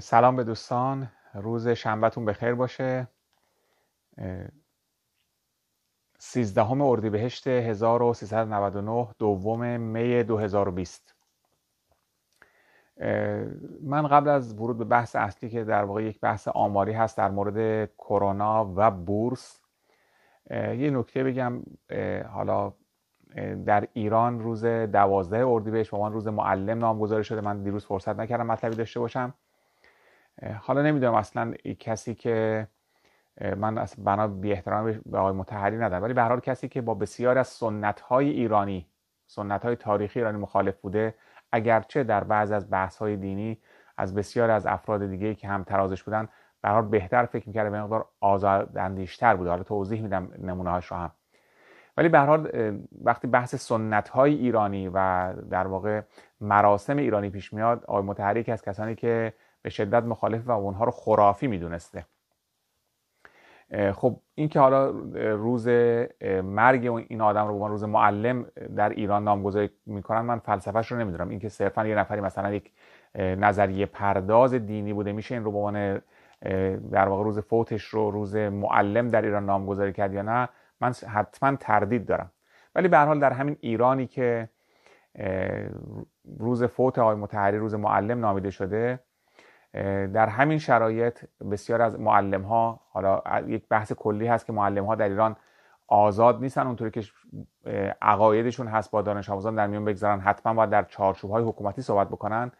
سلام به دوستان روز شنبهتون بخیر باشه اردی اردیبهشت 1399 دوم می 2020 من قبل از ورود به بحث اصلی که در واقع یک بحث آماری هست در مورد کرونا و بورس یه نکته بگم حالا در ایران روز دوازده اردیبهشت به من روز معلم نامگذاری شده من دیروز فرصت نکردم مطلبی داشته باشم حالا نمیدونم اصلا کسی که من از بنا بی احترام به آقای متحری ندارم ولی به هر کسی که با بسیار از سنت های ایرانی سنت های تاریخی ایرانی مخالف بوده اگرچه در بعض از بحث های دینی از بسیار از افراد دیگه که هم ترازش بودن به بهتر فکر میکرده به مقدار آزاداندیشتر بوده حالا توضیح میدم نمونه هاش رو هم ولی به وقتی بحث سنت های ایرانی و در واقع مراسم ایرانی پیش میاد آقای متحری از کسانی که به شدت مخالف و اونها رو خرافی میدونسته خب این که حالا روز مرگ این آدم رو به روز معلم در ایران نامگذاری میکنن من فلسفهش رو نمیدونم اینکه صرفا یه نفری مثلا یک نظریه پرداز دینی بوده میشه این رو به عنوان در واقع روز فوتش رو روز معلم در ایران نامگذاری کرد یا نه من حتما تردید دارم ولی به هر حال در همین ایرانی که روز فوت آقای متحری روز معلم نامیده شده در همین شرایط بسیار از معلم ها حالا یک بحث کلی هست که معلم ها در ایران آزاد نیستن اونطوری که عقایدشون هست با دانش آموزان در میون بگذارن حتما باید در چارچوب های حکومتی صحبت بکنن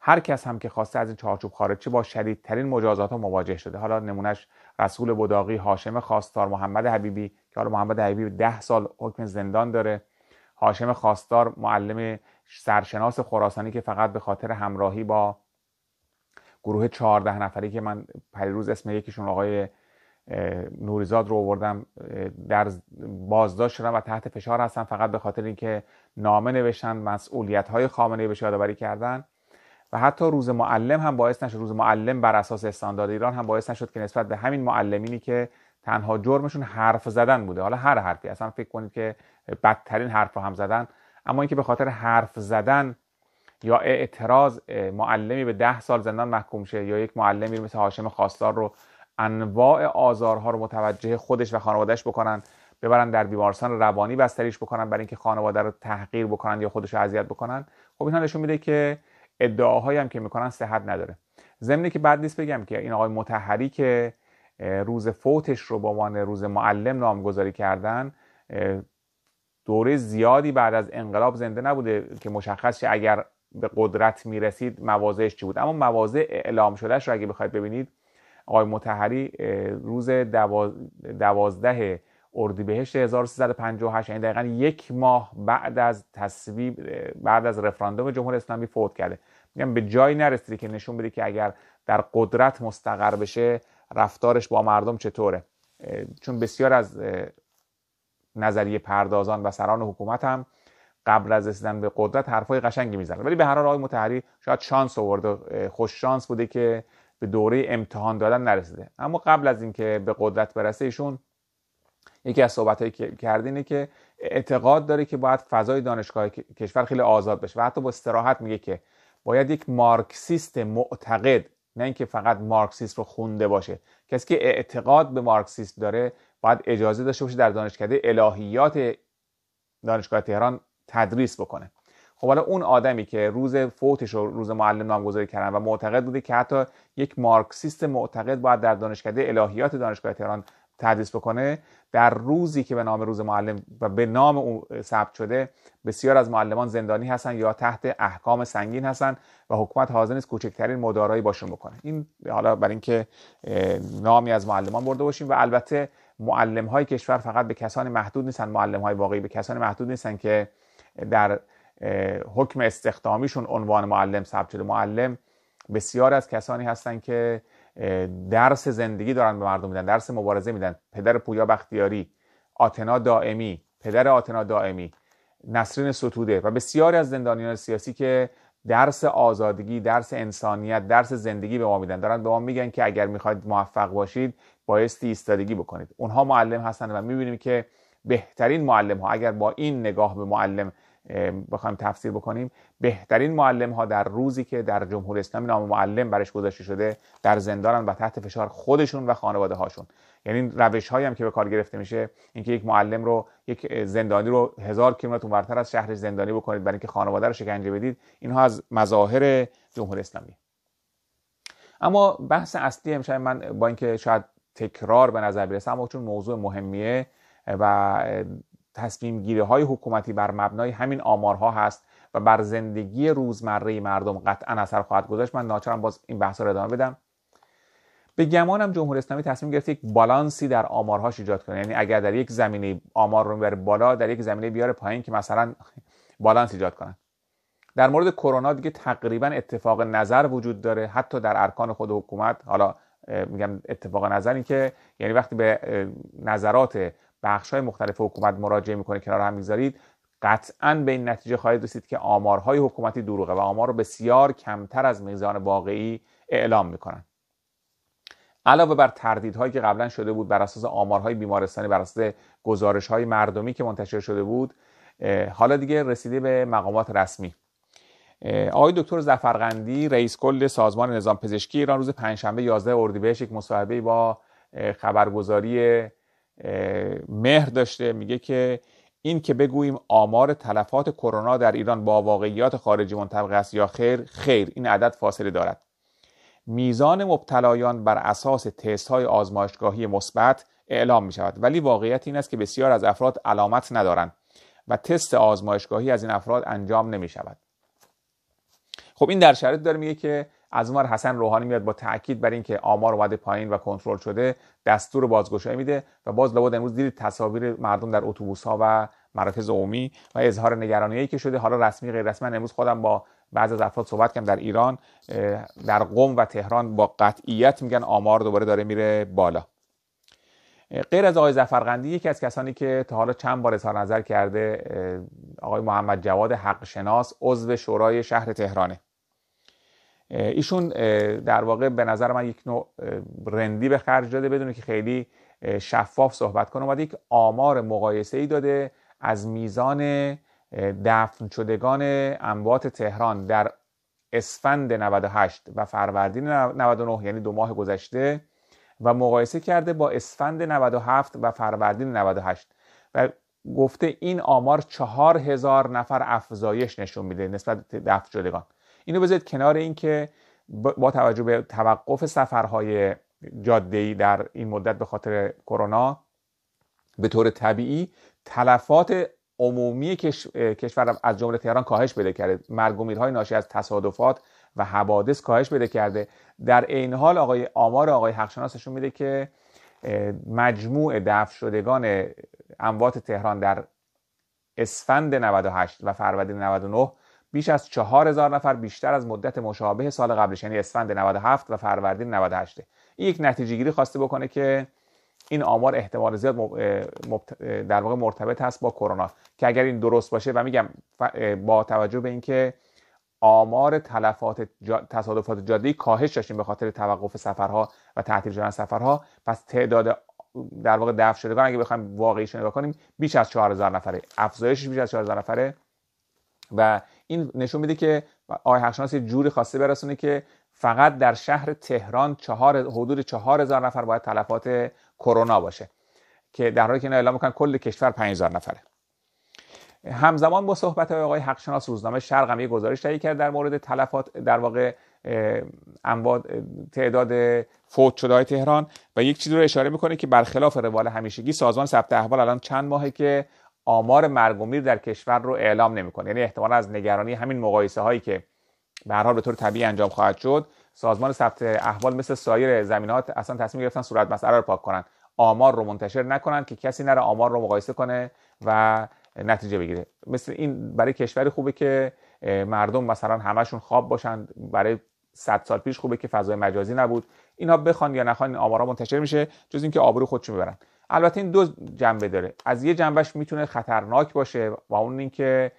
هر کس هم که خواسته از این چارچوب خارج چه با شدیدترین مجازات ها مواجه شده حالا نمونهش رسول بوداقی هاشم خواستار محمد حبیبی که حالا محمد حبیبی ده سال حکم زندان داره هاشم خواستار معلم سرشناس خراسانی که فقط به خاطر همراهی با گروه 14 نفری که من روز اسم یکیشون آقای نوریزاد رو آوردم در بازداشت شدن و تحت فشار هستن فقط به خاطر اینکه نامه نوشتن مسئولیت های خامنه به یادآوری کردن و حتی روز معلم هم باعث نشد روز معلم بر اساس استاندارد ایران هم باعث نشد که نسبت به همین معلمینی که تنها جرمشون حرف زدن بوده حالا هر حرفی اصلا فکر کنید که بدترین حرف رو هم زدن اما اینکه به خاطر حرف زدن یا اعتراض معلمی به ده سال زندان محکوم شه یا یک معلمی مثل هاشم خواستار رو انواع آزارها رو متوجه خودش و خانوادهش بکنن ببرن در بیمارستان روانی بستریش بکنن برای اینکه خانواده رو تحقیر بکنن یا خودش رو اذیت بکنن خب اینا نشون میده که ادعاهایی هم که میکنن صحت نداره ضمنی که بعد نیست بگم که این آقای متحری که روز فوتش رو به عنوان روز معلم نامگذاری کردن دوره زیادی بعد از انقلاب زنده نبوده که مشخص اگر به قدرت میرسید مواضعش چی بود اما مواضع اعلام شدهش رو اگه بخواید ببینید آقای متحری روز دوازده اردیبهشت 1358 یعنی دقیقا یک ماه بعد از تصویب بعد از رفراندوم جمهور اسلامی فوت کرده میگم به جایی نرسیده که نشون بده که اگر در قدرت مستقر بشه رفتارش با مردم چطوره چون بسیار از نظریه پردازان و سران حکومت هم قبل از رسیدن به قدرت حرفای قشنگی میزنه ولی به هر حال آقای متحری شاید شانس آورده خوش شانس بوده که به دوره امتحان دادن نرسیده اما قبل از اینکه به قدرت برسه ایشون یکی از صحبت که کردینه که اعتقاد داره که باید فضای دانشگاه کشور خیلی آزاد بشه و حتی با استراحت میگه که باید یک مارکسیست معتقد نه اینکه فقط مارکسیسم رو خونده باشه کسی که اعتقاد به مارکسیسم داره باید اجازه داشته باشه در دانشکده الهیات دانشگاه تهران تدریس بکنه خب حالا اون آدمی که روز فوتش رو روز معلم نامگذاری کردن و معتقد بوده که حتی یک مارکسیست معتقد باید در دانشکده الهیات دانشگاه تهران تدریس بکنه در روزی که به نام روز معلم و به نام او ثبت شده بسیار از معلمان زندانی هستن یا تحت احکام سنگین هستن و حکومت حاضر نیست کوچکترین مدارایی باشون بکنه این حالا برای اینکه نامی از معلمان برده باشیم و البته معلم های کشور فقط به کسانی محدود نیستن معلم های واقعی به کسانی محدود نیستن که در حکم استخدامیشون عنوان معلم ثبت معلم بسیار از کسانی هستند که درس زندگی دارن به مردم میدن درس مبارزه میدن پدر پویا بختیاری آتنا دائمی پدر آتنا دائمی نسرین ستوده و بسیاری از زندانیان سیاسی که درس آزادگی درس انسانیت درس زندگی به ما میدن دارن به ما میگن که اگر میخواید موفق باشید بایستی ایستادگی بکنید اونها معلم هستن و میبینیم که بهترین معلم ها اگر با این نگاه به معلم بخوایم تفسیر بکنیم بهترین معلم ها در روزی که در جمهوری اسلامی نام معلم برش گذاشته شده در زندانن و تحت فشار خودشون و خانواده هاشون یعنی روش هایی هم که به کار گرفته میشه اینکه یک معلم رو یک زندانی رو هزار کیلومتر برتر از شهر زندانی بکنید برای اینکه خانواده رو شکنجه بدید اینها از مظاهر جمهوری اسلامی اما بحث اصلی امشب من با اینکه شاید تکرار به نظر برسه اما چون موضوع مهمیه و تصمیم گیری های حکومتی بر مبنای همین آمارها هست و بر زندگی روزمره مردم قطعا اثر خواهد گذاشت من ناچارم باز این بحث رو ادامه بدم به گمانم جمهوری اسلامی تصمیم گرفت یک بالانسی در آمارهاش ایجاد کنه یعنی اگر در یک زمینه آمار رو بره بالا در یک زمینه بیاره پایین که مثلا بالانس ایجاد کنن در مورد کرونا دیگه تقریبا اتفاق نظر وجود داره حتی در ارکان خود حکومت حالا میگم اتفاق نظر این که یعنی وقتی به نظرات بخش های مختلف حکومت مراجعه میکنه کنار هم میذارید قطعا به این نتیجه خواهید رسید که آمارهای حکومتی دروغه و آمار رو بسیار کمتر از میزان واقعی اعلام میکنن علاوه بر تردیدهایی که قبلا شده بود بر اساس آمارهای بیمارستانی بر اساس گزارش های مردمی که منتشر شده بود حالا دیگه رسیده به مقامات رسمی آقای دکتر زفرقندی رئیس کل سازمان نظام پزشکی ایران روز پنجشنبه 11 اردیبهشت یک مصاحبه با خبرگزاری مهر داشته میگه که این که بگوییم آمار تلفات کرونا در ایران با واقعیات خارجی منطبق است یا خیر خیر این عدد فاصله دارد میزان مبتلایان بر اساس تست های آزمایشگاهی مثبت اعلام می شود ولی واقعیت این است که بسیار از افراد علامت ندارند و تست آزمایشگاهی از این افراد انجام نمی شود خب این در شرط داره میگه که از اونور حسن روحانی میاد با تاکید بر اینکه آمار اومده پایین و کنترل شده دستور بازگشایی میده و باز لابد امروز دیدید تصاویر مردم در اتوبوس ها و مراکز عمومی و اظهار نگرانی که شده حالا رسمی غیر رسما امروز خودم با بعض از افراد صحبت کردم در ایران در قم و تهران با قطعیت میگن آمار دوباره داره میره بالا غیر از آقای زفرقندی یکی از کسانی که تا حالا چند بار اظهار نظر کرده آقای محمد جواد حق شناس عضو شورای شهر تهرانه ایشون در واقع به نظر من یک نوع رندی به خرج داده بدونه که خیلی شفاف صحبت کنه اومده یک آمار مقایسه ای داده از میزان دفن شدگان اموات تهران در اسفند 98 و فروردین 99 یعنی دو ماه گذشته و مقایسه کرده با اسفند 97 و فروردین 98 و گفته این آمار 4000 نفر افزایش نشون میده نسبت دفن شدگان اینو بذارید کنار اینکه با توجه به توقف سفرهای جاده در این مدت به خاطر کرونا به طور طبیعی تلفات عمومی کشور از جمله تهران کاهش بده کرده مرگ های ناشی از تصادفات و حوادث کاهش بده کرده در عین حال آقای آمار آقای حقشناسشون میده که مجموع دفع شدگان اموات تهران در اسفند 98 و فروردین 99 بیش از 4000 نفر بیشتر از مدت مشابه سال قبلش یعنی اسفند 97 و فروردین 98 این یک نتیجه گیری خواسته بکنه که این آمار احتمال زیاد در واقع مرتبط هست با کرونا که اگر این درست باشه و میگم با توجه به اینکه آمار تلفات تصادفات جاده‌ای کاهش داشتیم به خاطر توقف سفرها و تعطیل شدن سفرها پس تعداد در واقع دفع شدگان اگه بخوایم واقعیش نگاه کنیم بیش از 4000 نفره افزایش بیش از 4000 نفره و این نشون میده که آقای حقشناس یه جوری خواسته برسونه که فقط در شهر تهران چهار حدود 4000 نفر باید تلفات کرونا باشه که در حالی که اینا اعلام میکنن کل کشور 5000 نفره همزمان با صحبت آقای حقشناس روزنامه شرق هم یه گزارش تهیه کرد در مورد تلفات در واقع امواد تعداد فوت شده های تهران و یک چیزی رو اشاره میکنه که برخلاف روال همیشگی سازمان ثبت احوال الان چند ماهه که آمار مرگ و میر در کشور رو اعلام نمیکنه یعنی احتمال از نگرانی همین مقایسه هایی که به هر به طور طبیعی انجام خواهد شد سازمان ثبت احوال مثل سایر زمینات اصلا تصمیم گرفتن صورت مسئله رو پاک کنن آمار رو منتشر نکنن که کسی نره آمار رو مقایسه کنه و نتیجه بگیره مثل این برای کشوری خوبه که مردم مثلا همشون خواب باشن برای 100 سال پیش خوبه که فضای مجازی نبود اینا بخوان یا نخوان این منتشر میشه جز اینکه آبرو خودشون ببرن البته این دو جنبه داره از یه جنبهش میتونه خطرناک باشه و اون اینکه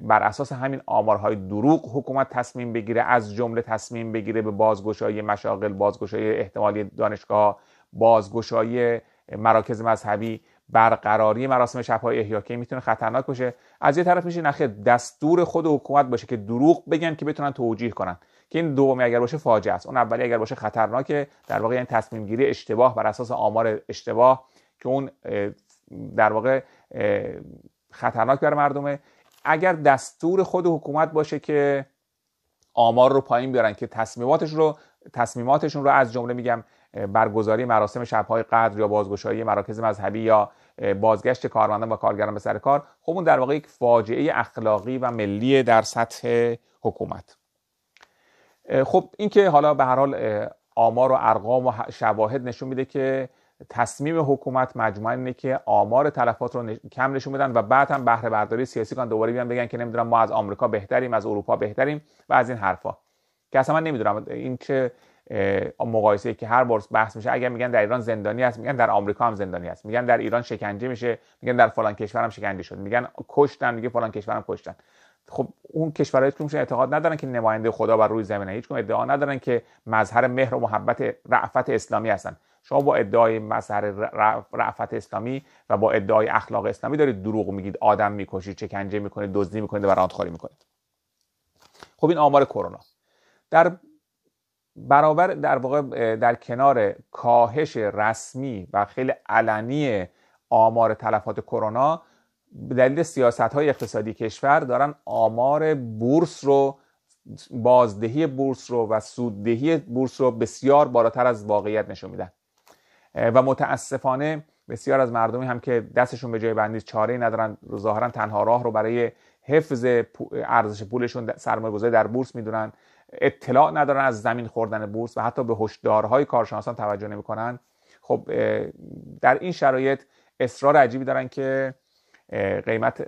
بر اساس همین آمارهای دروغ حکومت تصمیم بگیره از جمله تصمیم بگیره به بازگشایی مشاغل بازگشایی احتمالی دانشگاه بازگشایی مراکز مذهبی برقراری مراسم شبهای که میتونه خطرناک باشه از یه طرف میشه نخیر دستور خود حکومت باشه که دروغ بگن که بتونن توجیه کنن که این دومی اگر باشه فاجعه است اون اولی اگر باشه خطرناکه در واقع این یعنی تصمیم گیری اشتباه بر اساس آمار اشتباه که اون در واقع خطرناک برای مردمه اگر دستور خود حکومت باشه که آمار رو پایین بیارن که تصمیماتش رو تصمیماتشون رو از جمله میگم برگزاری مراسم شبهای قدر یا بازگشایی مراکز مذهبی یا بازگشت کارمندان و کارگران به سر کار خب اون در واقع یک فاجعه اخلاقی و ملی در سطح حکومت خب اینکه حالا به هر حال آمار و ارقام و شواهد نشون میده که تصمیم حکومت مجموعه اینه که آمار تلفات رو نش... کم نشون بدن و بعد هم بهره برداری سیاسی کنن دوباره بیان بگن که نمیدونم ما از آمریکا بهتریم از اروپا بهتریم و از این حرفا که اصلا من نمیدونم این چه مقایسه که هر بار بحث میشه اگر میگن در ایران زندانی هست میگن در آمریکا هم زندانی است میگن در ایران شکنجه میشه میگن در فلان کشور هم شکنجه شد میگن کشتن میگه فلان کشور هم کشتن خب اون کشورهای که میشه اعتقاد ندارن که نماینده خدا بر روی زمین هیچ ادعا ندارن که مظهر مهر و محبت رعفت اسلامی هستن شما با ادعای مظهر رعفت اسلامی و با ادعای اخلاق اسلامی دارید دروغ میگید آدم میکشید چکنجه میکنید دزدی میکنید و راندخوری میکنید خب این آمار کرونا در برابر در واقع در کنار کاهش رسمی و خیلی علنی آمار تلفات کرونا به دلیل سیاست های اقتصادی کشور دارن آمار بورس رو بازدهی بورس رو و سوددهی بورس رو بسیار بالاتر از واقعیت نشون میدن و متاسفانه بسیار از مردمی هم که دستشون به جای بندیز چاره ندارن ظاهرا تنها راه رو برای حفظ ارزش پولشون سرمایه گذاری در بورس میدونن اطلاع ندارن از زمین خوردن بورس و حتی به هشدارهای کارشناسان توجه نمیکنن خب در این شرایط اصرار عجیبی دارن که قیمت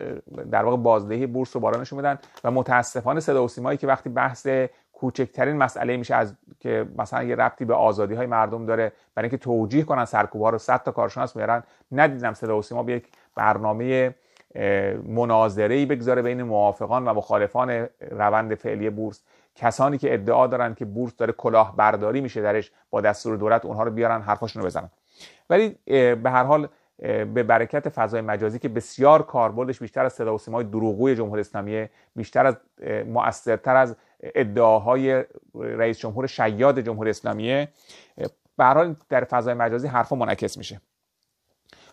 در واقع بازدهی بورس رو بالا نشون بدن و متاسفانه صدا و سیمایی که وقتی بحث کوچکترین مسئله میشه از که مثلا یه ربطی به آزادی های مردم داره برای اینکه توجیه کنن سرکوب ها رو 100 تا کارشناس میارن ندیدم صدا و به یک برنامه مناظره ای بگذاره بین موافقان و مخالفان روند فعلی بورس کسانی که ادعا دارن که بورس داره کلاهبرداری میشه درش با دستور دولت اونها رو بیارن حرفاشون رو بزنن ولی به هر حال به برکت فضای مجازی که بسیار کاربردش بیشتر از صدا و سیمای جمهوری اسلامی بیشتر از مؤثرتر از ادعاهای رئیس جمهور شیاد جمهوری اسلامیه به در فضای مجازی حرف منعکس میشه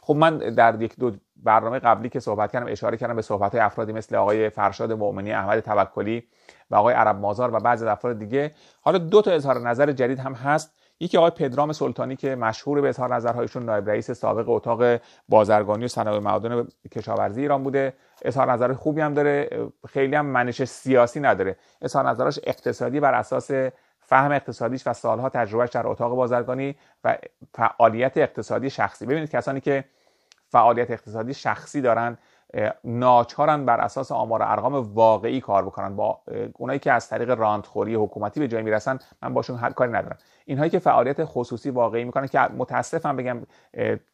خب من در یک دو برنامه قبلی که صحبت کردم اشاره کردم به صحبت های افرادی مثل آقای فرشاد مؤمنی احمد توکلی و آقای عرب مازار و بعضی از افراد دیگه حالا دو تا اظهار نظر جدید هم هست یکی آقای پدرام سلطانی که مشهور به اظهار نظرهایشون نایب رئیس سابق اتاق بازرگانی و صنایع معدن کشاورزی ایران بوده اظهار نظر خوبی هم داره خیلی هم منش سیاسی نداره اظهار نظرش اقتصادی بر اساس فهم اقتصادیش و سالها تجربهش در اتاق بازرگانی و فعالیت اقتصادی شخصی ببینید کسانی که فعالیت اقتصادی شخصی دارن ناچارن بر اساس آمار و ارقام واقعی کار بکنن با اونایی که از طریق راندخوری حکومتی به جای میرسن من باشون هر کاری ندارم اینهایی که فعالیت خصوصی واقعی میکنن که متاسفم بگم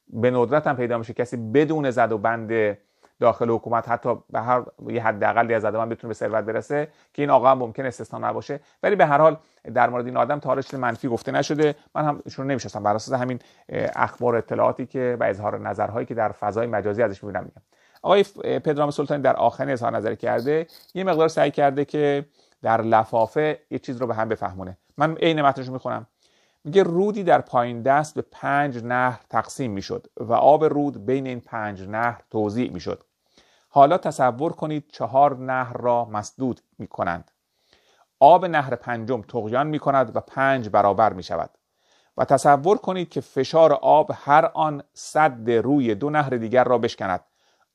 به ندرت هم پیدا میشه کسی بدون زد و بند داخل حکومت حتی به هر یه حداقل از آدم بتونه به ثروت برسه که این آقا هم ممکن استثنا نباشه ولی به هر حال در مورد این آدم تا منفی گفته نشده من هم ایشون نمیشستم بر اساس همین اخبار اطلاعاتی که و اظهار نظرهایی که در فضای مجازی ازش میبینم آقای پدرام سلطانی در آخرین اظهار نظر کرده یه مقدار سعی کرده که در لفافه یه چیز رو به هم بفهمونه من عین متنش میخونم میگه رودی در پایین دست به پنج نهر تقسیم میشد و آب رود بین این پنج نهر توزیع میشد حالا تصور کنید چهار نهر را مسدود میکنند آب نهر پنجم تغیان می کند و پنج برابر می شود. و تصور کنید که فشار آب هر آن صد روی دو نهر دیگر را بشکند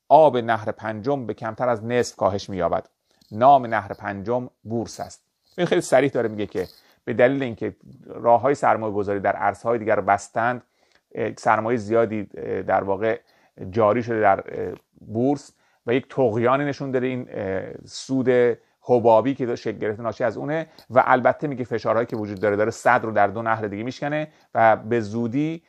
آب نهر پنجم به کمتر از نصف کاهش مییابد نام نهر پنجم بورس است این خیلی سریح داره میگه که به دلیل اینکه راههای سرمایه گذاری در ارزهای دیگر بستند سرمایه زیادی در واقع جاری شده در بورس و یک تقیانی نشون داره این سود حبابی که شکل گرفته ناشی از اونه و البته میگه فشارهایی که وجود داره داره صد رو در دو نهر دیگه میشکنه و به زودی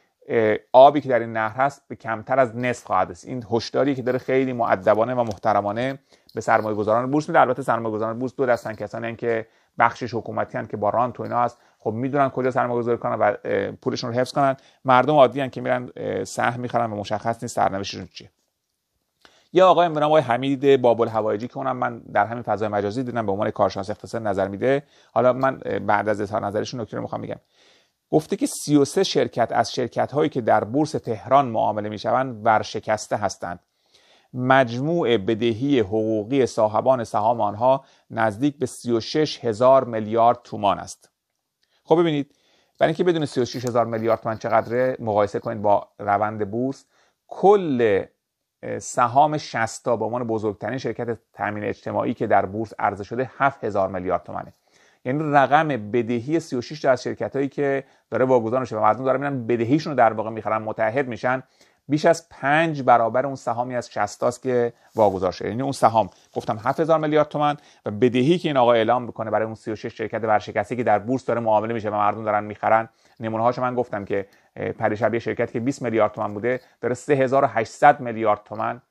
آبی که در این نهر هست به کمتر از نصف خواهد است این هشداری که داره خیلی معدبانه و محترمانه به سرمایه گذاران بورس میده البته سرمایه گذاران بورس دو دستن کسانی که بخشش حکومتی هن که با رانت و اینا هست خب میدونن کجا سرمایه گذاری کنن و پولشون رو حفظ کنن مردم عادی هن که میرن سهم میخرن و مشخص نیست سرنوشتشون چیه یا آقای نام آقای حمید بابل هوایجی که اونم من در همین فضای مجازی دیدم به عنوان کارشناس اقتصاد نظر میده حالا من بعد از اظهار نظرشون نکته رو میخوام میگم گفته که 33 شرکت از شرکت هایی که در بورس تهران معامله می شوند ورشکسته هستند مجموع بدهی حقوقی صاحبان سهام آنها نزدیک به 36 هزار میلیارد تومان است خب ببینید برای اینکه بدون 36 هزار میلیارد تومان چقدره مقایسه کنید با روند بورس کل سهام 60 تا به عنوان بزرگترین شرکت تامین اجتماعی که در بورس عرضه شده 7 هزار میلیارد تومانه. یعنی رقم بدهی 36 تا از شرکت هایی که داره واگذار میشه و مردم دارن میرن بدهیشون رو در واقع میخرن متحد میشن بیش از 5 برابر اون سهامی از 60 است که واگذار شده یعنی اون سهام گفتم 7000 میلیارد تومن و بدهی که این آقا اعلام میکنه برای اون 36 شرکت ورشکسته که در بورس داره معامله میشه و مردم دارن میخرن نمونه هاش من گفتم که پریشب یه شرکت که 20 میلیارد تومن بوده داره 3800 میلیارد تومن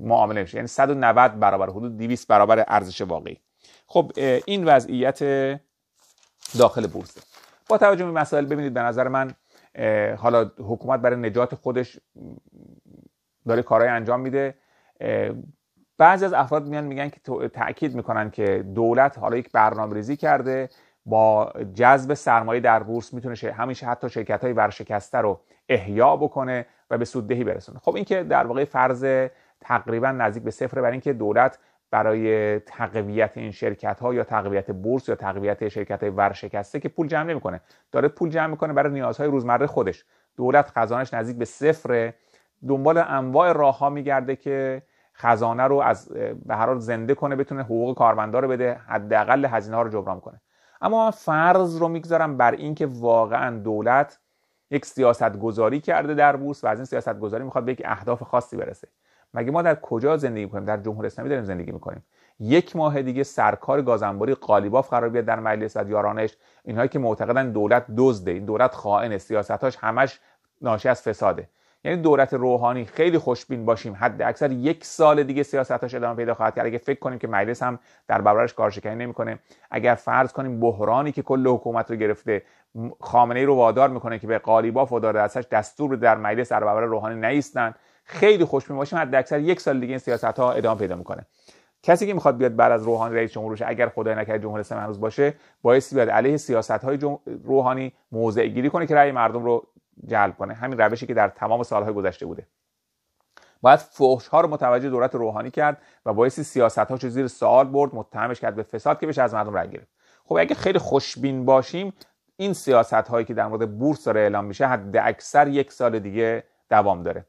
معامله میشه یعنی 190 برابر حدود 200 برابر ارزش واقعی خب این وضعیت داخل بورس با توجه به مسائل ببینید به نظر من حالا حکومت برای نجات خودش داره کارهای انجام میده بعضی از افراد میان میگن که تاکید میکنن که دولت حالا یک برنامه ریزی کرده با جذب سرمایه در بورس میتونه همیشه حتی شرکت های ورشکسته رو احیا بکنه و به سوددهی برسونه خب این که در واقع فرض تقریبا نزدیک به صفر برای اینکه دولت برای تقویت این شرکت ها یا تقویت بورس یا تقویت شرکت های ورشکسته که پول جمع نمیکنه داره پول جمع میکنه برای نیازهای روزمره خودش دولت خزانش نزدیک به صفره دنبال انواع راه ها میگرده که خزانه رو از به هر حال زنده کنه بتونه حقوق کارمندا رو بده حداقل هزینه ها رو جبران کنه اما فرض رو میگذارم بر اینکه واقعا دولت یک سیاست گذاری کرده در بورس و از این سیاست گذاری میخواد به یک اهداف خاصی برسه مگه ما در کجا زندگی میکنیم در جمهوری اسلامی داریم زندگی میکنیم یک ماه دیگه سرکار گازنباری قالیباف قرار بیاد در مجلس و یارانش اینهایی که معتقدن دولت دزده این دولت خائن سیاستاش همش ناشی از فساده یعنی دولت روحانی خیلی خوشبین باشیم حد اکثر یک سال دیگه سیاستاش ادامه پیدا خواهد کرد اگه فکر کنیم که مجلس هم در برابرش کارشکنی نمیکنه اگر فرض کنیم بحرانی که کل حکومت رو گرفته خامنه ای رو وادار میکنه که به قالیباف و داره دستور در مجلس در برابر روحانی نیستن خیلی خوشبین باشیم حد اکثر یک سال دیگه این سیاست ها ادامه پیدا میکنه کسی که میخواد بیاد بعد از روحانی رئیس جمهور بشه اگر خدای نکرد جمهور سه باشه بایستی بیاد علیه سیاست های جم... روحانی موضع گیری کنه که رأی مردم رو جلب کنه همین روشی که در تمام سالهای گذشته بوده باید فحش ها رو متوجه دولت روحانی کرد و بایستی سیاست ها زیر سوال برد متهمش کرد به فساد که بشه از مردم رأی گرفت خب اگه خیلی خوشبین باشیم این سیاست هایی که در مورد بورس داره اعلام میشه حد اکثر یک سال دیگه دوام داره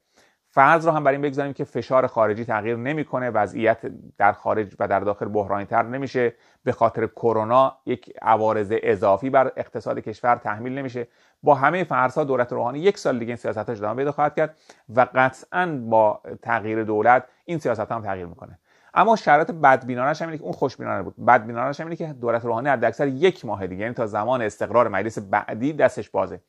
فرض رو هم بر این بگذاریم که فشار خارجی تغییر نمیکنه وضعیت در خارج و در داخل بحرانی تر نمیشه به خاطر کرونا یک عوارض اضافی بر اقتصاد کشور تحمیل نمیشه با همه فرضها دولت روحانی یک سال دیگه این ها ادامه پیدا خواهد کرد و قطعا با تغییر دولت این سیاست هم تغییر میکنه اما شرط بدبینانش هم اینه که اون خوشبینانه بود بدبینانش هم اینه که دولت روحانی حداکثر یک ماه دیگه یعنی تا زمان استقرار مجلس بعدی دستش بازه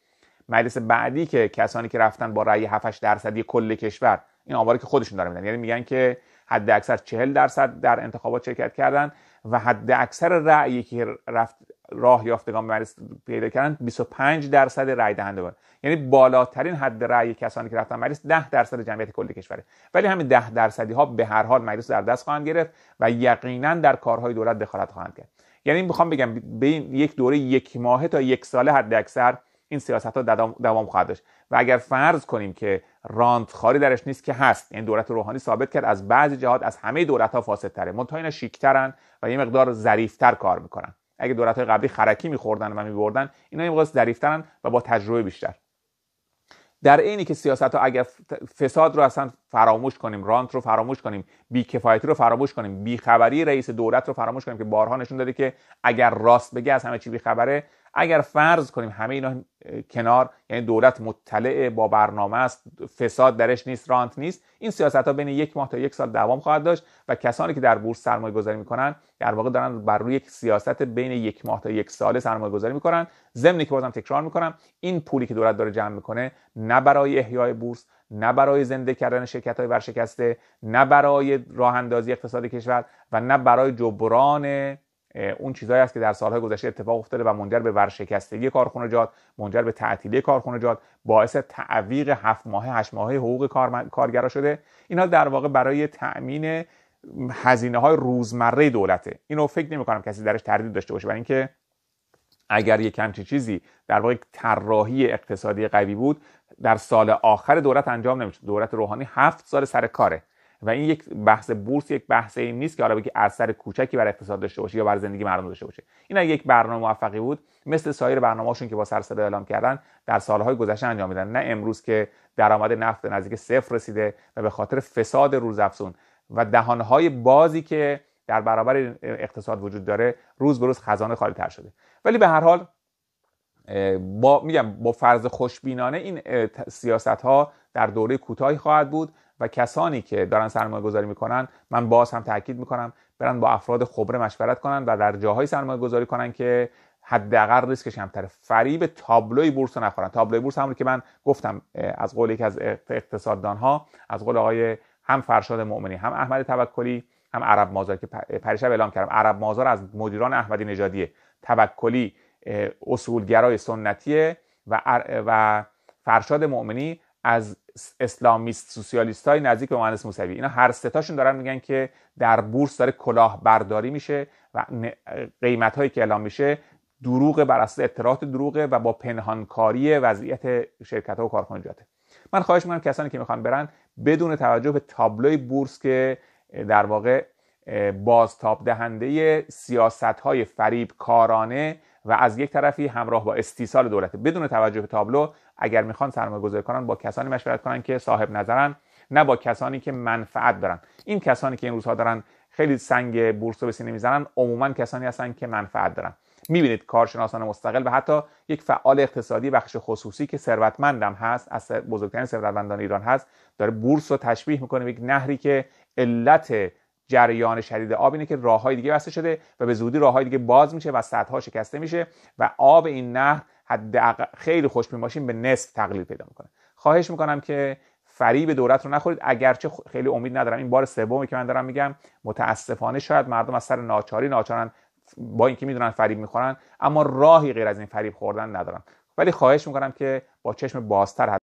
مجلس بعدی که کسانی که رفتن با رأی 7 درصدی کل کشور این آماری که خودشون دارن میدن یعنی میگن که حد اکثر 40 درصد در انتخابات شرکت کردن و حد اکثر رأی که رفت راه یافتگان مجلس پیدا کردن 25 درصد رأی دهنده بود یعنی بالاترین حد رأی کسانی که رفتن مجلس 10 درصد جمعیت کل کشوره ولی همین 10 درصدی ها به هر حال مجلس در دست خواهند گرفت و یقینا در کارهای دولت دخالت خواهند کرد یعنی میخوام بگم بین یک دوره یک ماهه تا یک ساله حد اکثر این سیاست ها دوام, خواهد داشت و اگر فرض کنیم که رانت خاری درش نیست که هست این یعنی دولت روحانی ثابت کرد از بعضی جهات از همه دولت ها فاسد تره منتها اینا شیکترن و یه مقدار ظریفتر کار میکنن اگر دولت های قبلی خرکی میخوردن و میبردن اینا یه مقدار ظریفترن و با تجربه بیشتر در عینی که سیاست ها اگر فساد رو اصلا فراموش کنیم رانت رو فراموش کنیم بیکفایتی رو فراموش کنیم بیخبری رئیس دولت رو فراموش کنیم که بارها نشون داده که اگر راست بگه از همه چی بیخبره اگر فرض کنیم همه اینا کنار یعنی دولت مطلع با برنامه است فساد درش نیست رانت نیست این سیاست ها بین یک ماه تا یک سال دوام خواهد داشت و کسانی که در بورس سرمایه گذاری میکنن در واقع دارن بر روی یک سیاست بین یک ماه تا یک ساله سرمایه گذاری میکنن ضمن که بازم تکرار میکنم این پولی که دولت داره جمع میکنه نه برای احیای بورس نه برای زنده کردن شرکت های ورشکسته نه برای راه اندازی اقتصاد کشور و نه برای جبران اون چیزهایی است که در سالهای گذشته اتفاق افتاده و منجر به ورشکستگی کارخانجات منجر به تعطیلی کارخانجات باعث تعویق هفت ماهه هشت ماهه حقوق کار کارگرا شده اینا در واقع برای تأمین هزینه های روزمره دولته اینو فکر نمی کنم کسی درش تردید داشته باشه برای اینکه اگر یک کمچی چیزی در واقع طراحی اقتصادی قوی بود در سال آخر دولت انجام نمیشد دولت روحانی هفت سال سر کاره و این یک بحث بورس یک بحث این نیست که حالا بگی اثر کوچکی بر اقتصاد داشته باشه یا بر زندگی مردم داشته باشه این یک برنامه موفقی بود مثل سایر برنامه‌هاشون که با سرسره اعلام کردن در سالهای گذشته انجام میدن نه امروز که درآمد نفت نزدیک صفر رسیده و به خاطر فساد روزافزون و دهانهای بازی که در برابر اقتصاد وجود داره روز به روز خزانه خالی شده ولی به هر حال با میگم با فرض خوشبینانه این سیاست ها در دوره کوتاهی خواهد بود و کسانی که دارن سرمایه گذاری میکنن من باز هم تاکید میکنم برن با افراد خبره مشورت کنن و در جاهای سرمایه گذاری کنن که حداقل ریسکش کمتره فریب تابلوی بورس رو نخورن تابلوی بورس همونی که من گفتم از قول یکی از اقتصاددان ها از قول آقای هم فرشاد مؤمنی هم احمد توکلی هم عرب مازار که پریشب اعلام کردم عرب مازار از مدیران احمدی نژادیه توکلی اصولگرای سنتیه و, و فرشاد مؤمنی از اسلامیست سوسیالیست های نزدیک به مهندس موسوی اینا هر ستاشون دارن میگن که در بورس داره کلاه برداری میشه و قیمت هایی که اعلام میشه دروغ بر اساس اطلاعات دروغه و با پنهانکاری وضعیت شرکت ها و کارخانجاته من خواهش میکنم کسانی که میخوان برن بدون توجه به تابلوی بورس که در واقع بازتاب دهنده سیاست های فریب کارانه و از یک طرفی همراه با استیصال دولته بدون توجه به تابلو اگر میخوان سرمایه گذاری کنن با کسانی مشورت کنن که صاحب نظرن نه با کسانی که منفعت دارن این کسانی که این روزها دارن خیلی سنگ بورس رو به سینه میزنن عموما کسانی هستن که منفعت دارن میبینید کارشناسان مستقل و حتی یک فعال اقتصادی بخش خصوصی که ثروتمندم هست از بزرگترین ثروتمندان ایران هست داره بورس رو تشبیه میکنه به یک نهری که علت جریان شدید آب اینه که راههای دیگه بسته شده و به زودی راههای دیگه باز میشه و سدها شکسته میشه و آب این نهر حد اق... خیلی خوشبین ماشین به نصف تقلیل پیدا میکنه خواهش میکنم که فریب دولت رو نخورید اگرچه خیلی امید ندارم این بار سومی که من دارم میگم متاسفانه شاید مردم از سر ناچاری ناچارن با اینکه میدونن فریب میخورن اما راهی غیر از این فریب خوردن ندارن ولی خواهش میکنم که با چشم بازتر